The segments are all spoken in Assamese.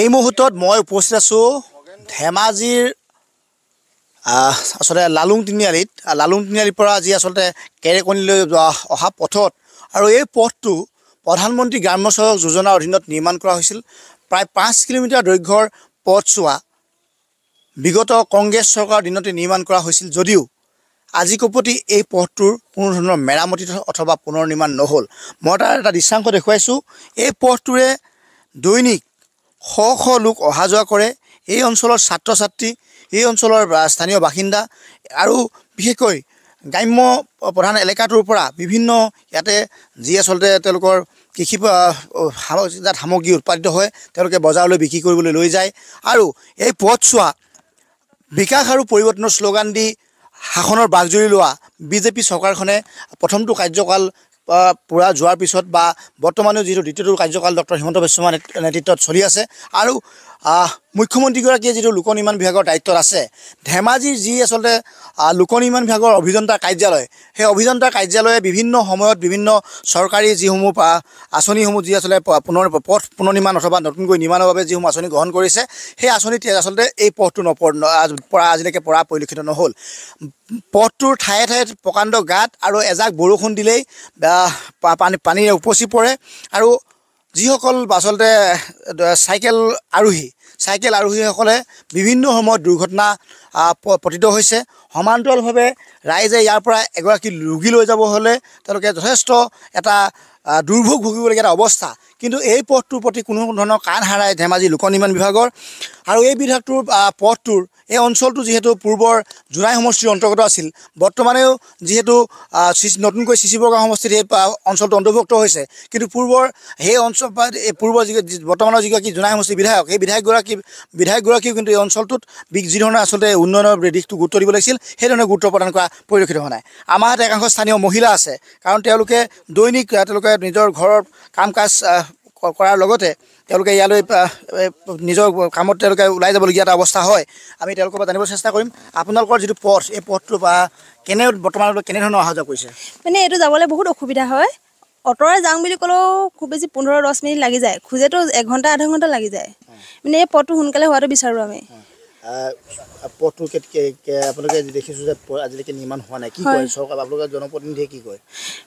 এই মুহূৰ্তত মই উপস্থিত আছোঁ ধেমাজিৰ আচলতে লালুং তিনিআলিত লালুং তিনিআলিৰ পৰা আজি আচলতে কেৰেকনিলৈ অহা পথত আৰু এই পথটো প্ৰধানমন্ত্ৰী গ্ৰাম্য চড়ক যোজনাৰ অধীনত নিৰ্মাণ কৰা হৈছিল প্ৰায় পাঁচ কিলোমিটাৰ দৈৰ্ঘ্যৰ পথচোৱা বিগত কংগ্ৰেছ চৰকাৰৰ দিনতে নিৰ্মাণ কৰা হৈছিল যদিও আজি কপতি এই পথটোৰ কোনো ধৰণৰ মেৰামতি অথবা পুনৰ নিৰ্মাণ নহ'ল মই তাৰ এটা দৃশ্যাংশ দেখুৱাইছোঁ এই পথটোৰে দৈনিক শ শ লোক অহা যোৱা কৰে এই অঞ্চলৰ ছাত্ৰ ছাত্ৰী এই অঞ্চলৰ স্থানীয় বাসিন্দা আৰু বিশেষকৈ গ্ৰাম্য প্ৰধান এলেকাটোৰ পৰা বিভিন্ন ইয়াতে যি আচলতে তেওঁলোকৰ কৃষি যাত সামগ্ৰী উৎপাদিত হয় তেওঁলোকে বজাৰলৈ বিক্ৰী কৰিবলৈ লৈ যায় আৰু এই পথছোৱা বিকাশ আৰু পৰিৱৰ্তনৰ শ্লোগান দি শাসনৰ বাগজুৰি লোৱা বিজেপি চৰকাৰখনে প্ৰথমটো কাৰ্যকাল পূৰা যোৱাৰ পিছত বা বৰ্তমানেও যিটো দ্বিতীয়টো কাৰ্যকাল ডক্টৰ হিমন্ত বিশ্বমা নেতৃত্বত চলি আছে আৰু মুখ্যমন্ত্ৰীগৰাকীয়ে যিটো লোক নিৰ্মাণ বিভাগৰ দায়িত্বত আছে ধেমাজিৰ যি আচলতে লোক নিৰ্মাণ বিভাগৰ অভিযন্তাৰ কাৰ্যালয় সেই অভিযন্তাৰ কাৰ্যালয়ে বিভিন্ন সময়ত বিভিন্ন চৰকাৰী যিসমূহ আঁচনিসমূহ যি আচলতে পুনৰ পথ পুনৰ নিৰ্মাণ অথবা নতুনকৈ নিৰ্মাণৰ বাবে যিসমূহ আঁচনি গ্ৰহণ কৰিছে সেই আঁচনিত আচলতে এই পথটো নপৰ পৰা আজিলৈকে পৰা পৰিলক্ষিত নহ'ল পথটোৰ ঠায়ে ঠায়ে প্ৰকাণ্ড গাঁত আৰু এজাক বৰষুণ দিলেই পানী পানীৰে উপচি পৰে আৰু যিসকল আচলতে চাইকেল আৰোহী চাইকেল আৰোহীসকলে বিভিন্ন সময়ত দুৰ্ঘটনা পতিত হৈছে সমান্তৰালভাৱে ৰাইজে ইয়াৰ পৰা এগৰাকী ৰোগী লৈ যাব হ'লে তেওঁলোকে যথেষ্ট এটা দুৰ্ভোগ ভুগিবলগীয়া এটা অৱস্থা কিন্তু এই পথটোৰ প্ৰতি কোনো ধৰণৰ কাণ হাৰাই ধেমাজি লোক নিৰ্মাণ বিভাগৰ আৰু এই বিভাগটোৰ পথটোৰ এই অঞ্চলটো যিহেতু পূৰ্বৰ জোনাই সমষ্টিৰ অন্তৰ্গত আছিল বৰ্তমানেও যিহেতু নতুনকৈ চিচি বৰগাঁও সমষ্টিত সেই অঞ্চলটো অন্তৰ্ভুক্ত হৈছে কিন্তু পূৰ্বৰ সেই অঞ্চল এই পূৰ্বৰ যি বৰ্তমানৰ যিগৰাকী জোনাই সমষ্টিৰ বিধায়ক সেই বিধায়কগৰাকী বিধায়কগৰাকীও কিন্তু এই অঞ্চলটোত যিধৰণে আচলতে উন্নয়নৰ দিশটো গুৰুত্ব দিব লাগিছিল সেইধৰণে গুৰুত্ব প্ৰদান কৰা পৰিলক্ষিত হোৱা নাই আমাৰ হাতে একাংশ স্থানীয় মহিলা আছে কাৰণ তেওঁলোকে দৈনিক তেওঁলোকে নিজৰ ঘৰৰ কাম কাজ কৰাৰ লগতে তেওঁলোকে ইয়ালৈ নিজৰ কামত তেওঁলোকে ওলাই যাবলগীয়া এটা অৱস্থা হয় আমি তেওঁলোকৰ পৰা জানিবলৈ চেষ্টা কৰিম আপোনালোকৰ যিটো পথ এই পথটো বা কেনে বৰ্তমান কেনেধৰণে অহা যোৱা কৰিছে মানে এইটো যাবলৈ বহুত অসুবিধা হয় অট'ৰে যাওঁ বুলি ক'লেও খুব বেছি পোন্ধৰ দহ মিনিট লাগি যায় খোজেতো এঘণ্টা আধা ঘণ্টা লাগি যায় মানে এই পথটো সোনকালে হোৱাটো বিচাৰোঁ আমি পথটো আপোনালোকে দেখিছোঁ যে আজিলৈকে নিৰ্মাণ হোৱা নাই কি কয় চৰকাৰ আপোনালোকে জনপ্ৰতিনিধিয়ে কি কয়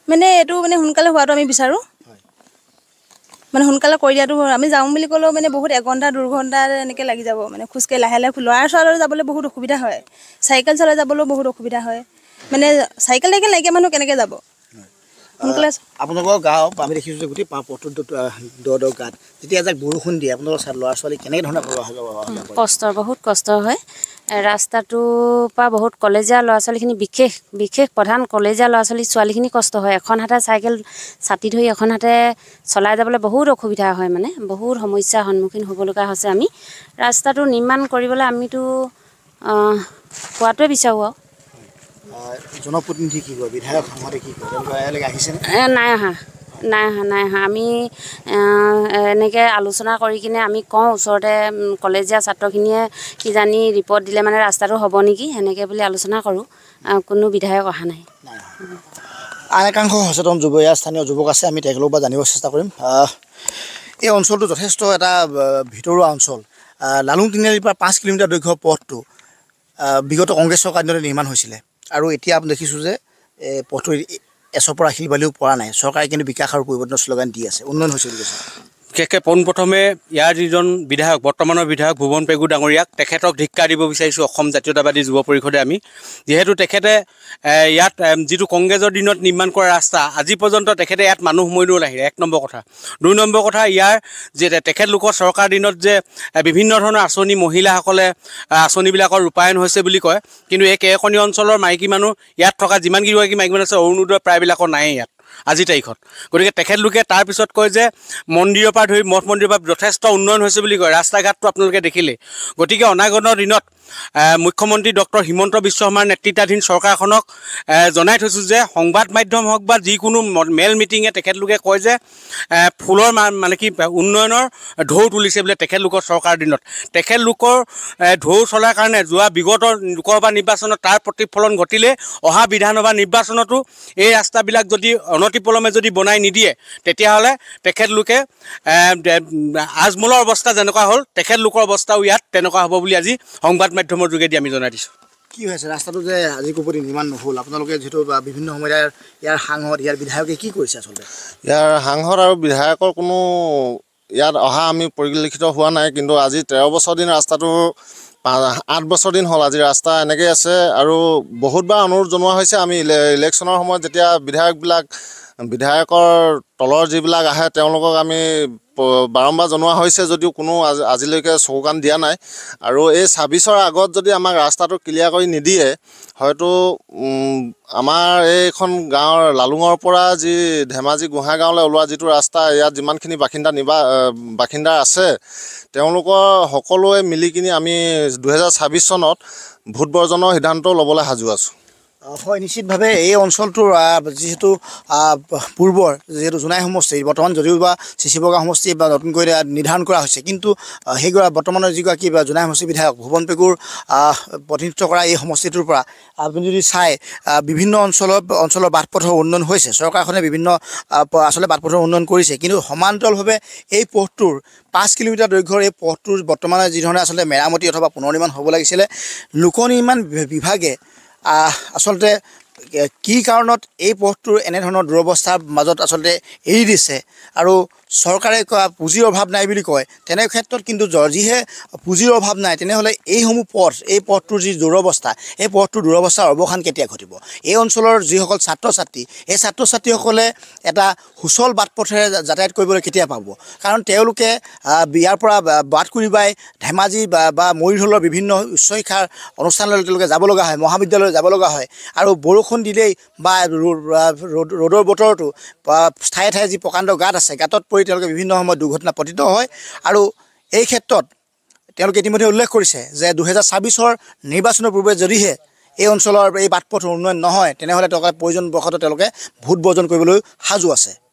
মানে এইটো মানে সোনকালে হোৱাটো আমি বিচাৰোঁ মানে সোনকালে কৰি দিয়াটো আমি যাওঁ বুলি ক'লেও মানে বহুত এঘণ্টা দুঘণ্টা এনেকৈ লাগি যাব মানে খোজকাঢ়ি লাহে লাহে ল'ৰা ছোৱালীলৈ যাবলৈ বহুত অসুবিধা হয় চাইকেল চলাই যাবলৈও বহুত অসুবিধা হয় মানে চাইকেল চাইকেল নাইকিয়া মানুহ কেনেকৈ যাব আপোনালোকৰ গাঁও আমি দেখিছোঁ যে গোটেই পথ দ দ গাত যেতিয়া যাক বৰষুণ দিয়ে আপোনালোকৰ ল'ৰা ছোৱালী কেনেকৈ ধৰণে কষ্ট বহুত কষ্ট হয় ৰাস্তাটো পৰা বহুত কলেজীয়া ল'ৰা ছোৱালীখিনি বিশেষ বিশেষ প্ৰধান কলেজীয়া ল'ৰা ছোৱালী ছোৱালীখিনি কষ্ট হয় এখন হাতে চাইকেল ছাতি ধৰি এখন হাতে চলাই যাবলৈ বহুত অসুবিধা হয় মানে বহুত সমস্যাৰ সন্মুখীন হ'বলগা হৈছে আমি ৰাস্তাটো নিৰ্মাণ কৰিবলৈ আমিতো কোৱাটোৱে বিচাৰোঁ আৰু জনপ্ৰতিনিধি কি কয় বিধায়ক সাংসদে নাই অহা নাই নাই আমি এনেকৈ আলোচনা কৰি কিনে আমি কওঁ ওচৰতে কলেজীয়া ছাত্ৰখিনিয়ে কিজানি ৰিপৰ্ট দিলে মানে ৰাস্তাটো হ'ব নেকি সেনেকৈ বুলি আলোচনা কৰোঁ কোনো বিধায়ক অহা নাই আন একাংশ সচেতন যুৱ ইয়াৰ স্থানীয় যুৱক আছে আমি তেখেতলোকৰ পৰা জানিব চেষ্টা কৰিম এই অঞ্চলটো যথেষ্ট এটা ভিতৰুৱা অঞ্চল লালুং তিনিআলিৰ পৰা পাঁচ কিলোমিটাৰ দৈৰ্ঘ্য পথটো বিগত কংগ্ৰেছৰ কাৰ্যতে নিৰ্মাণ হৈছিলে আৰু এতিয়া দেখিছোঁ যে পথটো এছৰ পৰা বালিও পৰা নাই চৰকাৰে কিন্তু বিকাশ আৰু পৰিৱৰ্তনৰ শ্লোগান দি আছে উন্নয়ন হৈছে বুলি কৈছে বিশেষকৈ পোনপ্ৰথমে ইয়াৰ যিজন বিধায়ক বৰ্তমানৰ বিধায়ক ভুৱন পেগু ডাঙৰীয়াক তেখেতক ধিক্ষা দিব বিচাৰিছোঁ অসম জাতীয়তাবাদী যুৱ পৰিষদে আমি যিহেতু তেখেতে ইয়াত যিটো কংগ্ৰেছৰ দিনত নিৰ্মাণ কৰা ৰাস্তা আজি পৰ্যন্ত তেখেতে ইয়াত মানুহ সময়লৈ আহিলে এক নম্বৰ কথা দুই নম্বৰ কথা ইয়াৰ যে তেখেতলোকৰ চৰকাৰ দিনত যে বিভিন্ন ধৰণৰ আঁচনি মহিলাসকলে আঁচনিবিলাকৰ ৰূপায়ণ হৈছে বুলি কয় কিন্তু এই কেৰকণি অঞ্চলৰ মাইকী মানুহ ইয়াত থকা যিমানকেইগৰাকী মাইকী মানুহ আছে অৰুণোদয় প্ৰায়বিলাকৰ নায়েই ইয়াত আজিৰ তাৰিখত গতিকে তেখেতলোকে তাৰপিছত কয় যে মন্দিৰৰ পৰা ধৰি মঠ মন্দিৰৰ পৰা যথেষ্ট উন্নয়ন হৈছে বুলি কয় ৰাস্তা ঘাটটো আপোনালোকে দেখিলেই গতিকে অনাগত দিনত মুখ্যমন্ত্রী ডক্টর হিমন্ত বিশ্ব শর্মার নেতৃত্বাধীন সরকারখনক জনাই থ যে সংবাদ মাধ্যম হোক বা যিকোনো মেল মিটিংয়ে তখেলোকে কয় যে ফুলর মানে কি উন্নয়নের ঢৌ তুলিছে বোলে তখেলোকর সরকার দিনত তখেলোকর ঢৌ চলার কারণে যা বিগত লোকসভা নির্বাচন তার প্রতিফলন ঘটিলে অহা বিধানসভা নির্বাচনতো এই রাস্তাবিল যদি অনতিপলমে যদি বনায় নিদিয়ে হলে তখেলোকে আজমলর অবস্থা যেন হল তখেলোকর অবস্থাও ইয়াত তেনকা হব বলে আজি সংবাদ মাধ্যম মাধ্যমৰ যোগেদি আমি জনাই দিছোঁ কি হৈছে ৰাস্তাটো যে আজি কুপুৰি নিৰ্মাণ নহ'ল আপোনালোকে যিহেতু বিভিন্ন সময়ত ইয়াৰ সাংসদ ইয়াৰ বিধায়কে কি কৰিছে আচলতে ইয়াৰ সাংসদ আৰু বিধায়কৰ কোনো ইয়াত অহা আমি পৰিলক্ষিত হোৱা নাই কিন্তু আজি তেৰ বছৰ দিন ৰাস্তাটো আঠ বছৰ দিন হ'ল আজি ৰাস্তা এনেকৈ আছে আৰু বহুতবাৰ অনুৰোধ জনোৱা হৈছে আমি ইলেকশ্যনৰ সময়ত যেতিয়া বিধায়কবিলাক বিধায়কৰ তলৰ যিবিলাক আহে তেওঁলোকক আমি বাৰম্বাৰ জনোৱা হৈছে যদিও কোনো আজিলৈকে চকু কাণ দিয়া নাই আৰু এই ছাব্বিছৰ আগত যদি আমাক ৰাস্তাটো ক্লিয়াৰ কৰি নিদিয়ে হয়তো আমাৰ এইখন গাঁৱৰ লালুঙৰ পৰা যি ধেমাজি গোহাঁই গাঁৱলৈ ওলোৱা যিটো ৰাস্তা ইয়াত যিমানখিনি বাসিন্দা নিবা বাসিন্দা আছে তেওঁলোকৰ সকলোৱে মিলি কিনি আমি দুহেজাৰ ছাব্বিছ চনত ভোট বৰ্জনৰ সিদ্ধান্ত ল'বলৈ সাজু আছোঁ হয় নিশ্চিতভাৱে এই অঞ্চলটোৰ যিহেতু পূৰ্বৰ যিহেতু জোনাই সমষ্টি বৰ্তমান যদিও বা চি বগা সমষ্টি বা নতুনকৈ নিৰ্ধাৰণ কৰা হৈছে কিন্তু সেইগৰা বৰ্তমানৰ যিগৰাকী জোনাই সমষ্টি বিধায়ক ভুৱন পেগুৰ প্ৰতিনিধিত্ব কৰা এই সমষ্টিটোৰ পৰা আপুনি যদি চাই বিভিন্ন অঞ্চলৰ অঞ্চলৰ বাট পথৰ উন্নয়ন হৈছে চৰকাৰখনে বিভিন্ন আচলতে বাট পথৰ উন্নয়ন কৰিছে কিন্তু সমান্তৰালভাৱে এই পথটোৰ পাঁচ কিলোমিটাৰ দৈৰ্ঘ্যৰ এই পথটোৰ বৰ্তমানে যিধৰণে আচলতে মেৰামতি অথবা পুনৰ নিৰ্মাণ হ'ব লাগিছিলে লোকনিৰ্মাণ বিভাগে আচলতে কি কাৰণত এই পথটোৰ এনেধৰণৰ দুৰৱস্থাৰ মাজত আচলতে এৰি দিছে আৰু চৰকাৰে কোৱা পুঁজিৰ অভাৱ নাই বুলি কয় তেনে ক্ষেত্ৰত কিন্তু যিহে পুঁজিৰ অভাৱ নাই তেনেহ'লে এইসমূহ পথ এই পথটোৰ যি দুৰৱস্থা এই পথটোৰ দুৰৱস্থাৰ অৱসান কেতিয়া ঘটিব এই অঞ্চলৰ যিসকল ছাত্ৰ ছাত্ৰী এই ছাত্ৰ ছাত্ৰীসকলে এটা সুচল বাট পথেৰে যাতায়াত কৰিবলৈ কেতিয়া পাব কাৰণ তেওঁলোকে ইয়াৰ পৰা বাট কুৰিবাই ধেমাজি বা মৰিধলৰ বিভিন্ন উচ্চ শিক্ষাৰ অনুষ্ঠানলৈ তেওঁলোকে যাব লগা হয় মহাবিদ্যালয়লৈ যাব লগা হয় আৰু বৰষুণ দিলেই বা ৰ'দৰ বতৰটো ঠায়ে ঠায়ে যি প্ৰকাণ্ড গাঁত আছে গাঁতত কৰি তেওঁলোকে বিভিন্ন সময়ত দুৰ্ঘটনা পতিত হয় আৰু এই ক্ষেত্ৰত তেওঁলোকে ইতিমধ্যে উল্লেখ কৰিছে যে দুহেজাৰ ছাব্বিছৰ নিৰ্বাচনৰ পূৰ্বে যদিহে এই অঞ্চলৰ এই বাট পথৰ উন্নয়ন নহয় তেনেহ'লে টকাৰ প্ৰয়োজন বশতঃ তেওঁলোকে ভোট বৰ্জন কৰিবলৈ সাজু আছে